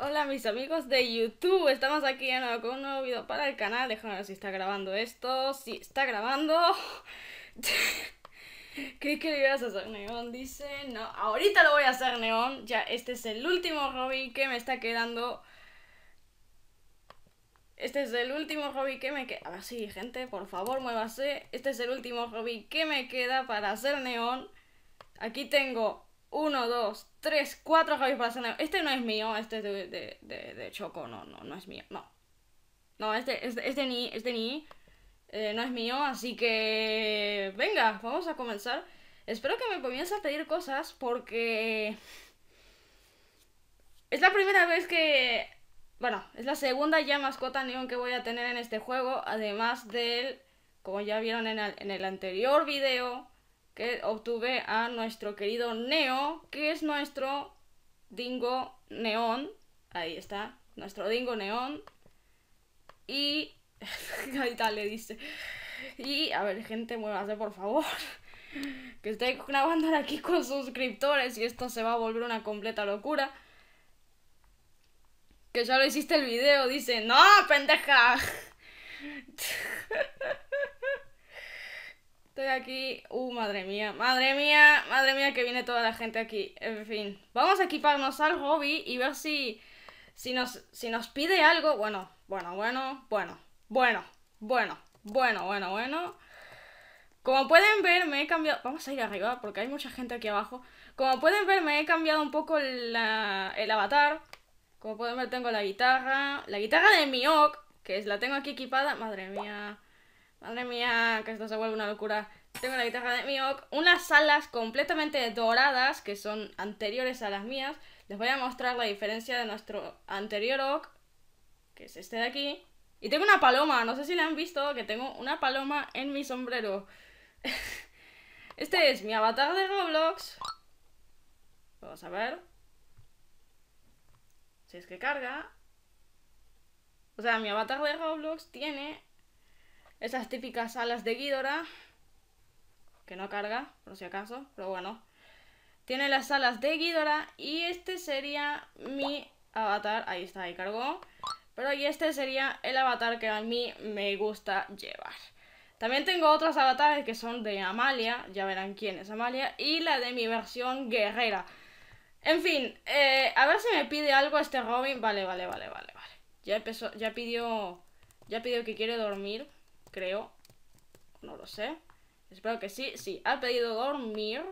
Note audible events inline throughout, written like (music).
Hola mis amigos de YouTube, estamos aquí con un nuevo video para el canal, déjame ver si está grabando esto, si sí, está grabando... Creí que lo ibas a hacer neón, dice, no, ahorita lo voy a hacer neón, ya este es el último hobby que me está quedando... Este es el último hobby que me queda. Ahora sí, gente, por favor, muévase. Este es el último hobby que me queda para hacer neón. Aquí tengo 1, 2, 3, 4 para Palacios. Este no es mío, este es de, Choco, no, no, no es mío, no. No, este, este, de ni, este ni eh, no es mío, así que venga, vamos a comenzar. Espero que me comiencen a pedir cosas porque es la primera vez que, bueno, es la segunda ya mascota neón que voy a tener en este juego, además del, como ya vieron en en el anterior video, que obtuve a nuestro querido Neo, que es nuestro Dingo Neón. Ahí está, nuestro Dingo Neón. Y. (laughs) Ahorita le dice. Y, a ver, gente, muévase, por favor. (laughs) que estoy grabando aquí con suscriptores y esto se va a volver una completa locura. Que ya lo hiciste el video, dice. ¡No, pendeja! (laughs) Estoy aquí. Uh, madre mía, madre mía, madre mía que viene toda la gente aquí. En fin, vamos a equiparnos al hobby y ver si, si, nos, si nos pide algo. Bueno, bueno, bueno, bueno, bueno, bueno, bueno, bueno, bueno. Como pueden ver, me he cambiado... Vamos a ir arriba porque hay mucha gente aquí abajo. Como pueden ver, me he cambiado un poco el avatar. Como pueden ver, tengo la guitarra. La guitarra de Miok, que es, la tengo aquí equipada. Madre mía. Madre mía, que esto se vuelve una locura. Tengo la guitarra de mi oc unas alas completamente doradas, que son anteriores a las mías. Les voy a mostrar la diferencia de nuestro anterior Ok, que es este de aquí. Y tengo una paloma, no sé si la han visto, que tengo una paloma en mi sombrero. (laughs) este es mi avatar de Roblox. Vamos a ver. Si es que carga. O sea, mi avatar de Roblox tiene esas típicas alas de Ghidorah, que no carga, por si acaso, pero bueno. Tiene las alas de Ghidorah y este sería mi avatar. Ahí está, ahí cargó. Pero y este sería el avatar que a mí me gusta llevar. También tengo otros avatares que son de Amalia, ya verán quién es Amalia, y la de mi versión guerrera. En fin, eh, a ver si me pide algo este Robin. Vale, vale, vale, vale, vale. Ya empezó, ya pidió, ya pidió que quiere dormir creo. No lo sé. Espero que sí. Sí, ha pedido dormir.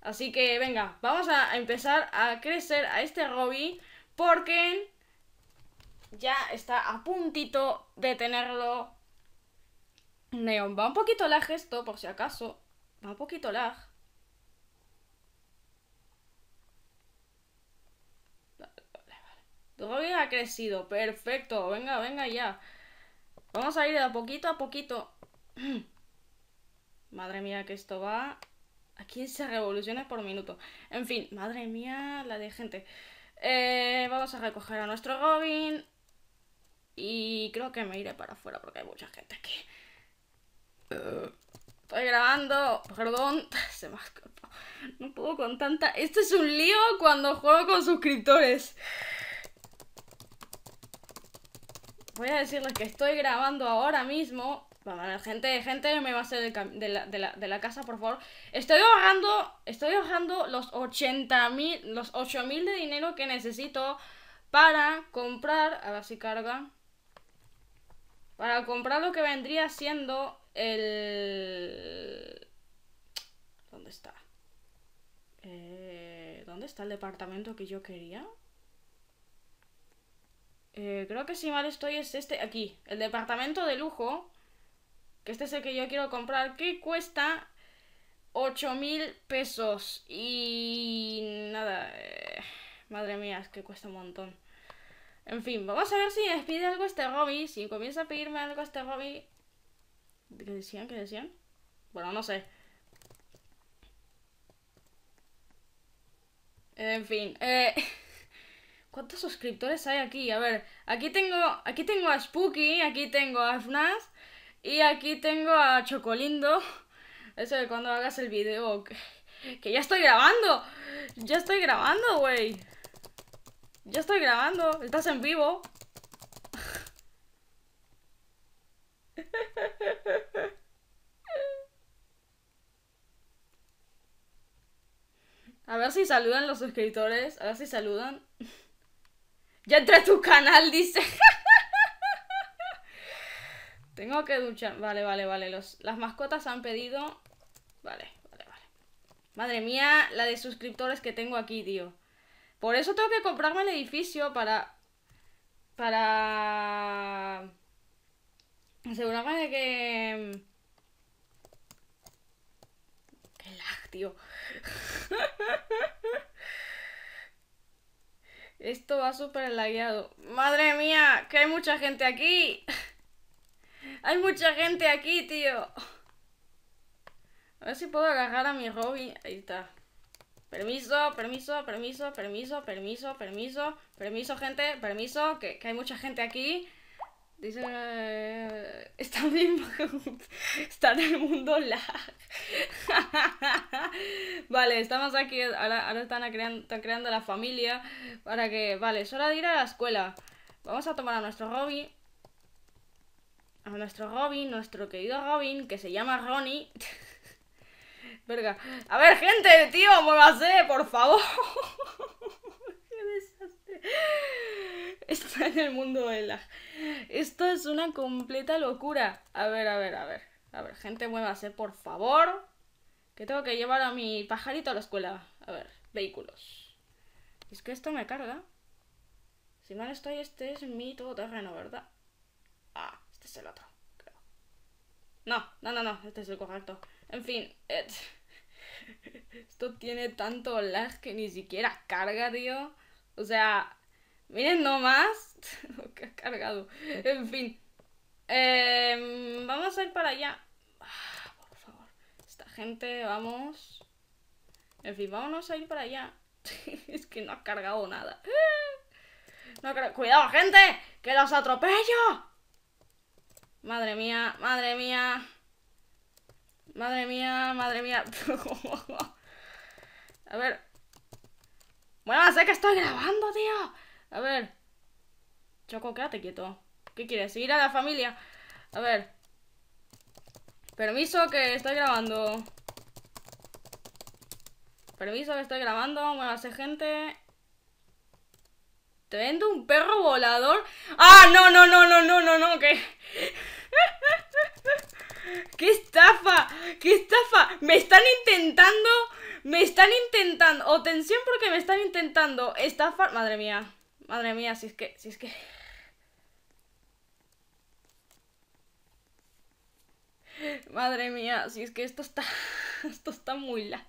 Así que venga, vamos a empezar a crecer a este Robby porque ya está a puntito de tenerlo. Neon, va un poquito lag esto, por si acaso. Va un poquito lag. Vale, Robby ha crecido, perfecto. Venga, venga ya. Vamos a ir de a poquito a poquito. (clears throat) madre mía, que esto va a 15 revoluciones por minuto. En fin, madre mía, la de gente. Eh, vamos a recoger a nuestro Robin. Y creo que me iré para afuera porque hay mucha gente aquí. Eh, estoy grabando, perdón, (laughs) se me ha No puedo con tanta... Esto es un lío cuando juego con suscriptores voy a decirles que estoy grabando ahora mismo. Bueno, gente, gente me va a hacer de la, casa, por favor. Estoy ahorrando, estoy ahorrando los 80 mil, los 8 mil de dinero que necesito para comprar, a ver si carga, para comprar lo que vendría siendo el... ¿Dónde está? Eh, ¿Dónde está el departamento que yo quería? Eh, creo que si mal estoy es este aquí, el departamento de lujo, que este es el que yo quiero comprar, que cuesta 8 mil pesos. Y nada, eh, madre mía, es que cuesta un montón. En fin, vamos a ver si me pide algo este Robby, si comienza a pedirme algo este Robby. ¿Qué decían? ¿Qué decían? Bueno, no sé. En fin, eh... (laughs) ¿Cuántos suscriptores hay aquí? A ver, aquí tengo, aquí tengo a Spooky, aquí tengo a Fnas, y aquí tengo a Chocolindo. (laughs) Eso de cuando hagas el video. que ya estoy grabando. Ya estoy grabando, güey. Ya estoy grabando. Estás en vivo. (laughs) A ver si saludan los suscriptores. A ver si saludan. (laughs) Ya entré a tu canal, dice. (laughs) Tengo que duchar. Vale, vale, vale. Los, las mascotas han pedido. Vale, vale, vale. Madre mía, la de suscriptores que tengo aquí, tío. Por eso tengo que comprarme el edificio para. Para. Asegurarme de que. Mm, qué lag, tío. (laughs) Esto va súper lagueado. ¡Madre mía! ¡Que hay mucha gente aquí! (laughs) ¡Hay mucha gente aquí, tío! A ver si puedo agarrar a mi Robby. Ahí está. Permiso, permiso, permiso, permiso, permiso, permiso, permiso, gente, permiso, que hay mucha gente aquí. Dice. Eh, está bien. (laughs) está en el mundo lag. (laughs) vale, estamos aquí. Ahora, están, creando, están creando la familia. Para que. Vale, es hora de ir a la escuela. Vamos a tomar a nuestro Robin. A nuestro Robin, nuestro querido Robin, que se llama Ronnie. (laughs) Verga. A ver, gente, tío, muévase, por favor. (laughs) Está en el mundo de la... Esto es una completa locura. A ver, a ver, a ver. A ver, gente, muévase, por favor. Que tengo que llevar a mi pajarito a la escuela. A ver, vehículos. Es que esto me carga. Si mal estoy, este es mi todoterreno, ¿verdad? Ah, este es el otro, No, no, no, no, este es el correcto. En fin, eh, (laughs) esto tiene tanto lag que ni siquiera carga, tío. O sea, Miren nomás. Lo que ha cargado. En fin. Em, vamos a ir para allá. Ah, por favor. Esta gente, vamos. En fin, vámonos a ir para allá. (laughs) es que no ha cargado nada. (gasps) No ¡Cuidado, gente! ¡Que los atropello! Madre mía, madre mía. Madre mía, madre mía. (laughs) a ver. Bueno, sé que estoy grabando, tío. A ver. Choco, quédate quieto. ¿Qué quieres? ¿Ir a la familia? A ver. Permiso que estoy grabando. Permiso que estoy grabando. hace gente. ¿Te vendo un perro volador? ¡Ah! No, no, no, no, no, no, no, que. (laughs) ¡Qué estafa! ¡Qué estafa! Me están intentando. Me están intentando. O porque me están intentando Estafa Madre mía. Madre mía, si es que... Si es que... Madre mía, si es que esto está... (laughs) Esto está muy la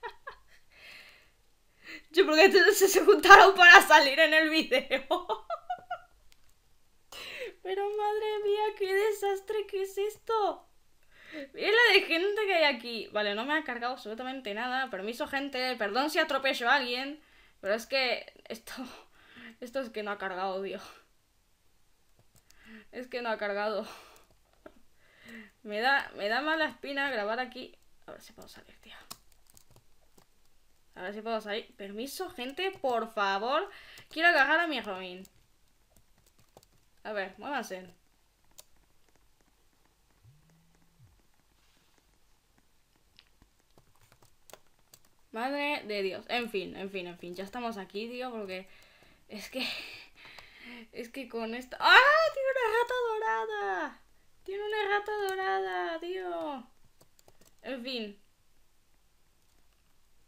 Yo porque se juntaron para salir en el video. (laughs) Pero madre mía, qué desastre, que es esto? Mira la de gente que hay aquí. Vale, no me ha cargado absolutamente nada. Permiso, gente. Perdón si atropello a alguien. Pero es que esto... Esto es que no ha cargado, tío. Es que no ha cargado. Me da, me da mala espina grabar aquí. A ver si puedo salir, tío. A ver si puedo salir. Permiso, gente, por favor. Quiero agarrar a mi Robin. A ver, muévanse. Madre de Dios. En fin, en fin, en fin. Ya estamos aquí, tío, porque es que. Es que con esta... ¡Ah! ¡Tiene una rata dorada! ¡Tiene una rata dorada, tío! En fin.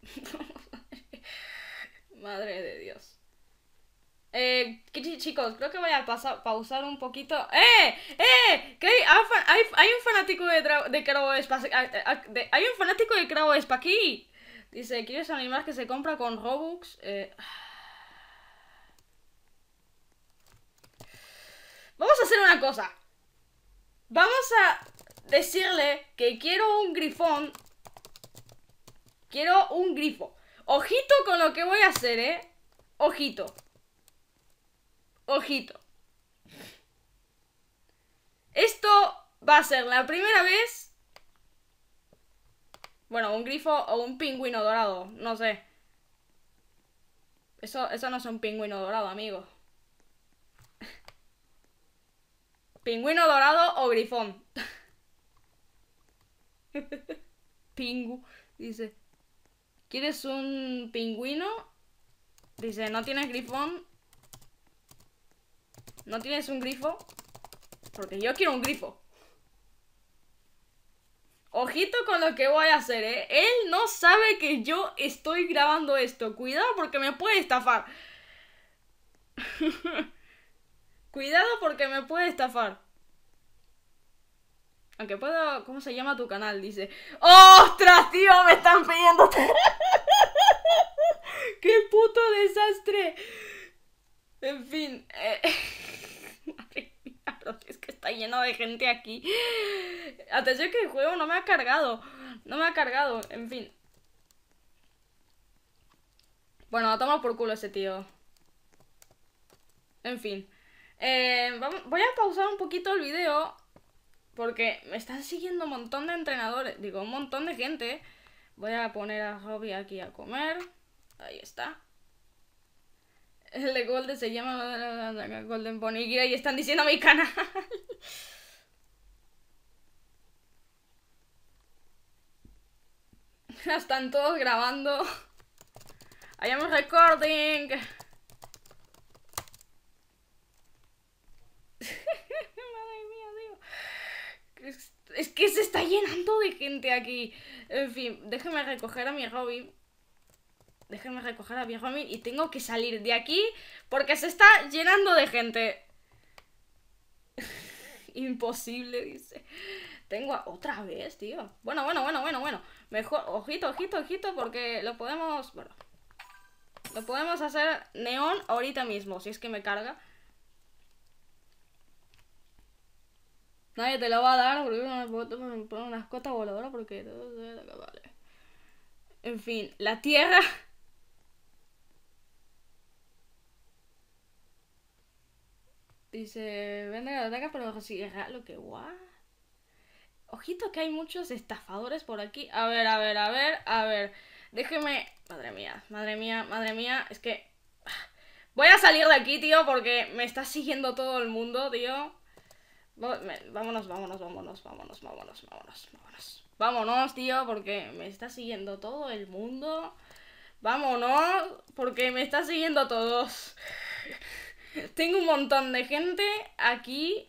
(laughs) Madre de Dios. Eh, chicos, creo que voy a pausar un poquito. ¡Eh! ¡Eh! ¿Qué hay, hay, un fanático de, de Hay un fanático de Crowespa aquí. Dice, ¿quieres animar que se compra con Robux? Eh. Ah. Vamos a hacer una cosa. Vamos a decirle que quiero un grifón. Quiero un grifo. Ojito con lo que voy a hacer, ¿eh? Ojito. Ojito. Esto va a ser la primera vez... Bueno, un grifo o un pingüino dorado, no sé. Eso, eso no es un pingüino dorado, amigo. ¿Pingüino dorado o grifón? (laughs) Pingu, dice. ¿Quieres un pingüino? Dice, ¿no tienes grifón? ¿No tienes un grifo? Porque yo quiero un grifo. Ojito con lo que voy a hacer, ¿eh? Él no sabe que yo estoy grabando esto. Cuidado porque me puede estafar. (laughs) Cuidado porque me puede estafar. Aunque puedo... ¿Cómo se llama tu canal? Dice... ¡Ostras, tío! Me están pidiendo... (laughs) ¡Qué puto desastre! En fin... Eh, (laughs) madre mía, es que está lleno de gente aquí. Atención que el juego no me ha cargado. No me ha cargado. En fin. Bueno, a tomar por culo ese tío. En fin. Eh, voy a pausar un poquito el video porque me están siguiendo un montón de entrenadores, digo, un montón de gente. Voy a poner a hobby aquí a comer. Ahí está. El de Golden se llama Golden Pony y están diciendo mi canal. (laughs) están todos grabando. Hayamos recording. Es, que se está llenando de gente aquí. En fin, déjenme recoger a mi Robin. Déjenme recoger a mi Robin y tengo que salir de aquí porque se está llenando de gente. (laughs) Imposible, dice. Tengo otra vez, tío. Bueno, bueno, bueno, bueno, bueno. Mejor, ojito, ojito, ojito, porque lo podemos... Bueno. Lo podemos hacer neón ahorita mismo, si es que me carga. Nadie te lo va a dar porque me ponen unas cotas voladoras porque... Vale. En fin, la Tierra... (laughs) Dice, vende ataca pero si es lo que guau. Ojito que hay muchos estafadores por aquí. A ver, a ver, a ver, a ver. Déjeme... Madre mía, madre mía, madre mía. Es que... Ah, voy a salir de aquí, tío, porque me está siguiendo todo el mundo, tío. Vámonos, vámonos, vámonos, vámonos, vámonos, vámonos, vámonos. Vámonos, tío, porque me está siguiendo todo el mundo. Vámonos, porque me está siguiendo todos. (laughs) Tengo un montón de gente aquí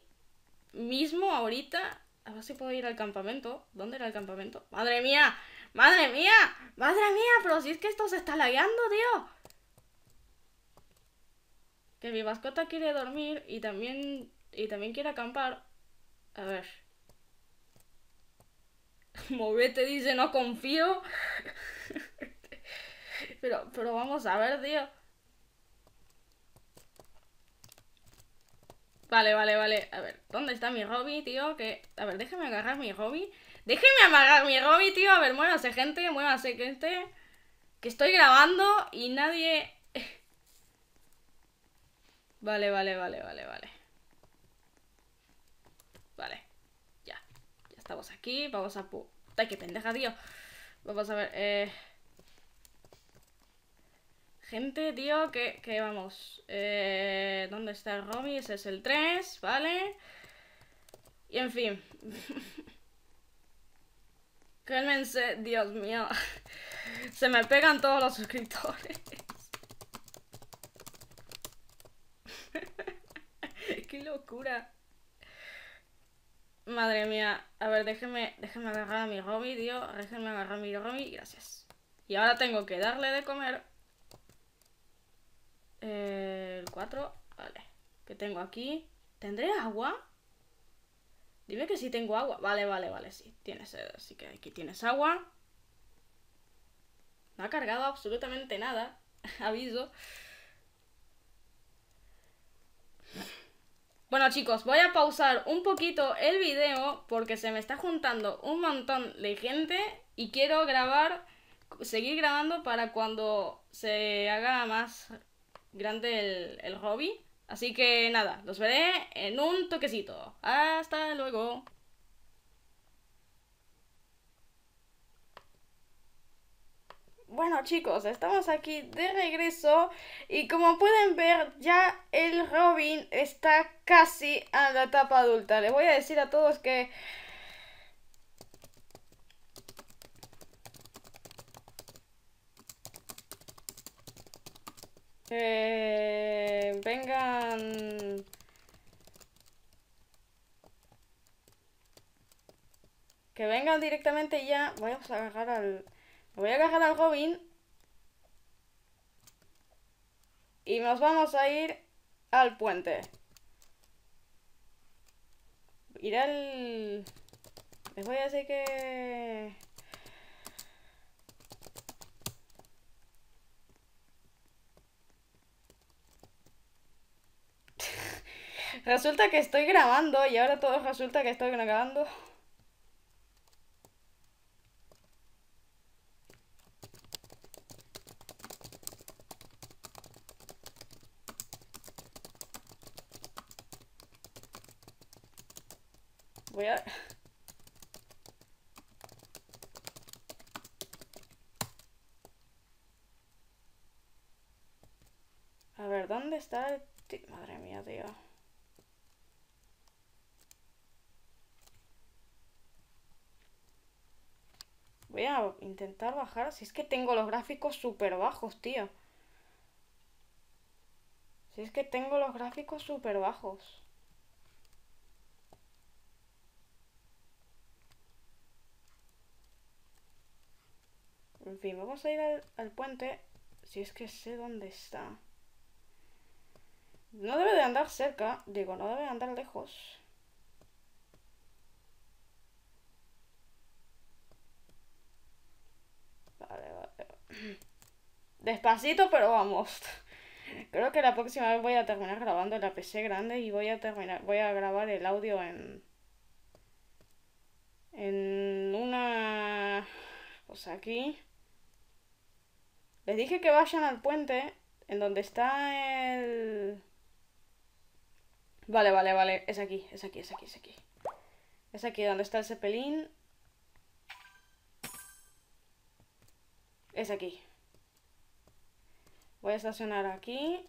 mismo ahorita. A ver si puedo ir al campamento. ¿Dónde era el campamento? ¡Madre mía! ¡Madre mía! ¡Madre mía! Pero si es que esto se está lagueando, tío. Que mi mascota quiere dormir y también y también quiere acampar, a ver. Movete dice, no confío. (laughs) pero, pero vamos a ver, tío. Vale, vale, vale. A ver, ¿dónde está mi hobby, tío? Que... A ver, déjeme agarrar mi hobby. Déjeme amarrar mi hobby, tío. A ver, muévase, gente. Muévase, gente. Que estoy grabando y nadie... (laughs) vale, vale, vale, vale, vale. Vale. Ya. Ya estamos aquí. Vamos a... ¡Ay, qué pendeja, tío! Vamos a ver, eh... Gente, tío, que, vamos... Eh... ¿Dónde está el Romy? Ese es el 3, ¿vale? Y en fin... (laughs) Cálmense, Dios mío. (laughs) Se me pegan todos los suscriptores. (laughs) ¡Qué locura! Madre mía. A ver, déjeme, déjeme agarrar a mi Romy, tío. Déjeme agarrar a mi Romy. Gracias. Y ahora tengo que darle de comer. El 4. Vale. Que tengo aquí. ¿Tendré agua? Dime que sí tengo agua. Vale, vale, vale. Sí, tienes. Así eh, que aquí tienes agua. No ha cargado absolutamente nada. (laughs) Aviso. Bueno chicos, voy a pausar un poquito el video porque se me está juntando un montón de gente y quiero grabar, seguir grabando para cuando se haga más grande el, el hobby. Así que nada, los veré en un toquecito. Hasta luego. Bueno chicos, estamos aquí de regreso y como pueden ver ya el Robin está casi a la etapa adulta. Les voy a decir a todos que... Eh, vengan... Que vengan directamente ya... Vamos a agarrar al, Voy a cargar al Robin. Y nos vamos a ir al puente. Ir al... Les voy a decir que... (laughs) resulta que estoy grabando y ahora todo resulta que estoy grabando. ¿dónde está el Madre mía, tío. Voy a intentar bajar. Si es que tengo los gráficos súper bajos, tío. Si es que tengo los gráficos súper bajos. En fin, vamos a ir al puente. Si es que sé dónde está. No debe de andar cerca, digo, no debe de andar lejos. Vale, vale. (clears throat) Despacito, pero vamos. (laughs) Creo que la próxima vez voy a terminar grabando en la PC grande y voy a terminar, voy a grabar el audio en en una pues aquí les dije que vayan al puente en donde está el Vale, vale, vale. Es aquí, es aquí, es aquí, es aquí. Es aquí donde está el cepelín. Es aquí. Voy a estacionar aquí.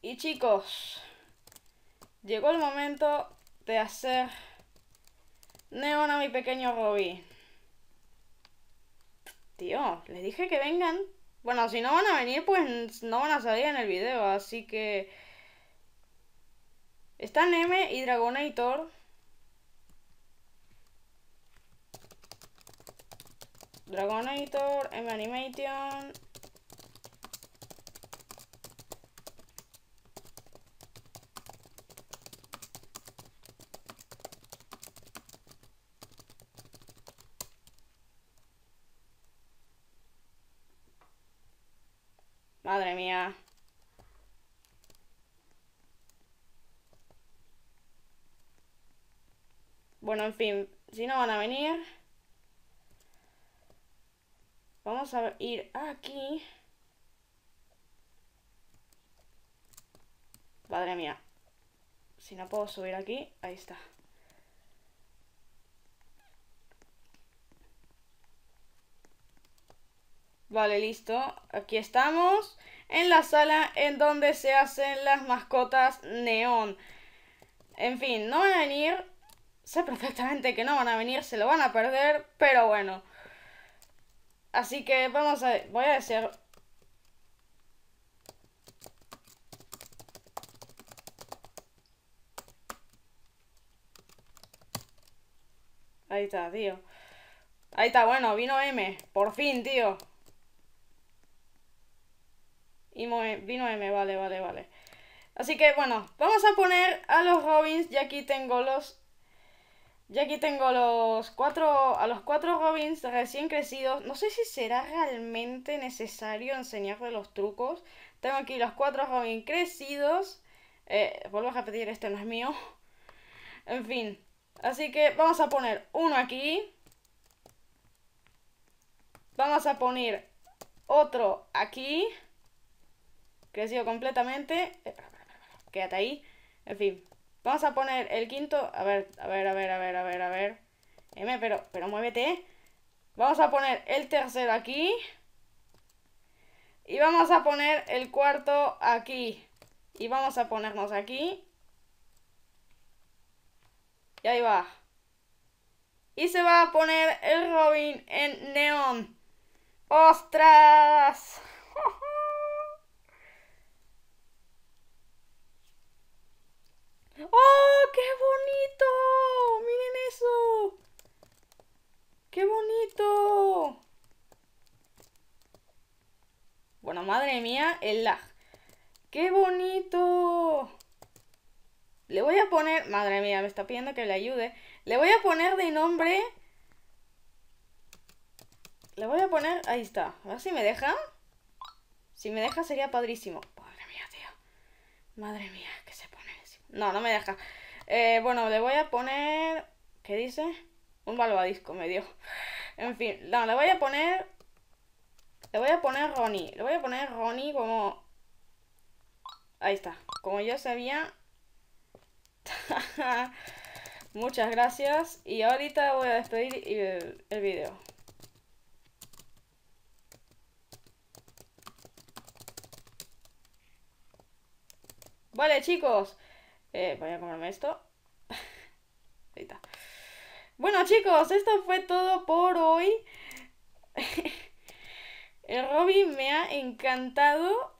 Y chicos, llegó el momento de hacer neón a mi pequeño Robby. Tío, le dije que vengan bueno, si no van a venir, pues no van a salir en el video, así que... Están M y Dragonator. Dragonator, M Animation, Madre mía. Bueno, en fin, si no van a venir... Vamos a ir aquí. Madre mía. Si no puedo subir aquí, ahí está. Vale, listo. Aquí estamos en la sala en donde se hacen las mascotas neón. En fin, no van a venir. Sé perfectamente que no van a venir, se lo van a perder, pero bueno. Así que vamos a... Voy a decir... Ahí está, tío. Ahí está, bueno, vino M. Por fin, tío. Y vino M, vale, vale, vale. Así que bueno, vamos a poner a los Robins. Y aquí tengo los. Ya aquí tengo los cuatro. A los cuatro Robins recién crecidos. No sé si será realmente necesario enseñarles los trucos. Tengo aquí los cuatro Robins crecidos. Eh, vuelvo a repetir, este no es mío. (laughs) En fin. Así que vamos a poner uno aquí. Vamos a poner otro aquí crecido completamente. Eh, quédate ahí. En fin, vamos a poner el quinto. A ver, a ver, a ver, a ver, a ver, a ver. M, pero, pero muévete. Eh. Vamos a poner el tercero aquí. Y vamos a poner el cuarto aquí. Y vamos a ponernos aquí. Y ahí va. Y se va a poner el Robin en neón. ¡Ostras! (laughs) ¡Oh, qué bonito! ¡Miren eso! ¡Qué bonito! Bueno, madre mía, el lag. ¡Qué bonito! Le voy a poner... Madre mía, me está pidiendo que le ayude. Le voy a poner de nombre... Le voy a poner... Ahí está. A ver si me deja. Si me deja sería padrísimo. Madre mía, tío. Madre mía, que se no, no me deja. Eh, bueno, le voy a poner... ¿Qué dice? Un balbadisco me dio. En fin, no, le voy a poner... Le voy a poner Ronnie. Le voy a poner Ronnie como... Ahí está. Como yo sabía... (laughs) Muchas gracias. Y ahorita voy a despedir el, el video. Vale chicos, eh, voy a comerme esto. (laughs) Ahí está. Bueno, chicos, esto fue todo por hoy. (laughs) El Robin me ha encantado.